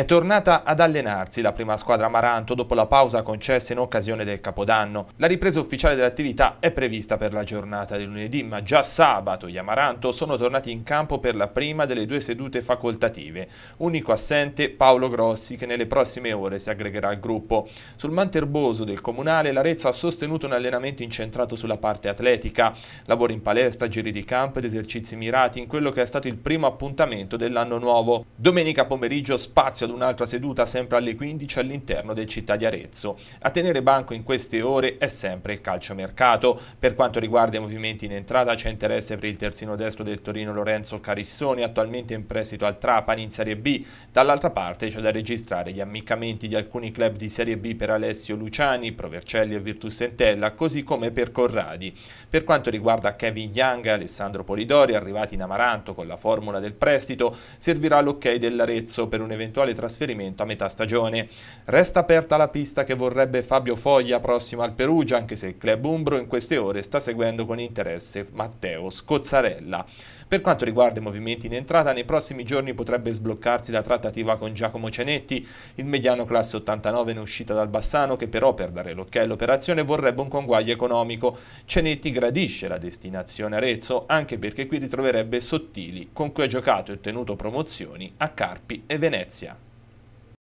È tornata ad allenarsi la prima squadra Maranto dopo la pausa concessa in occasione del Capodanno. La ripresa ufficiale dell'attività è prevista per la giornata di lunedì, ma già sabato gli Amaranto sono tornati in campo per la prima delle due sedute facoltative. Unico assente Paolo Grossi che nelle prossime ore si aggregherà al gruppo. Sul Manterboso del Comunale l'Arezzo ha sostenuto un allenamento incentrato sulla parte atletica. Lavori in palestra, giri di campo ed esercizi mirati in quello che è stato il primo appuntamento dell'anno nuovo. Domenica pomeriggio spazio ad un'altra seduta sempre alle 15 all'interno del Città di Arezzo. A tenere banco in queste ore è sempre il calciomercato. Per quanto riguarda i movimenti in entrata c'è interesse per il terzino destro del Torino Lorenzo Carissoni, attualmente in prestito al Trapani in Serie B. Dall'altra parte c'è da registrare gli ammiccamenti di alcuni club di Serie B per Alessio Luciani, Provercelli e Virtus Sentella, così come per Corradi. Per quanto riguarda Kevin Young e Alessandro Polidori, arrivati in Amaranto con la formula del prestito, servirà l'ok dell'Arezzo per un eventuale trasferimento a metà stagione. Resta aperta la pista che vorrebbe Fabio Foglia prossimo al Perugia, anche se il club umbro in queste ore sta seguendo con interesse Matteo Scozzarella. Per quanto riguarda i movimenti in entrata, nei prossimi giorni potrebbe sbloccarsi la trattativa con Giacomo Cenetti, il mediano classe 89 in uscita dal Bassano, che però per dare l'ok all'operazione vorrebbe un conguaglio economico. Cenetti gradisce la destinazione Arezzo, anche perché qui ritroverebbe Sottili, con cui ha giocato e ottenuto promozioni a Carpi e Venezia.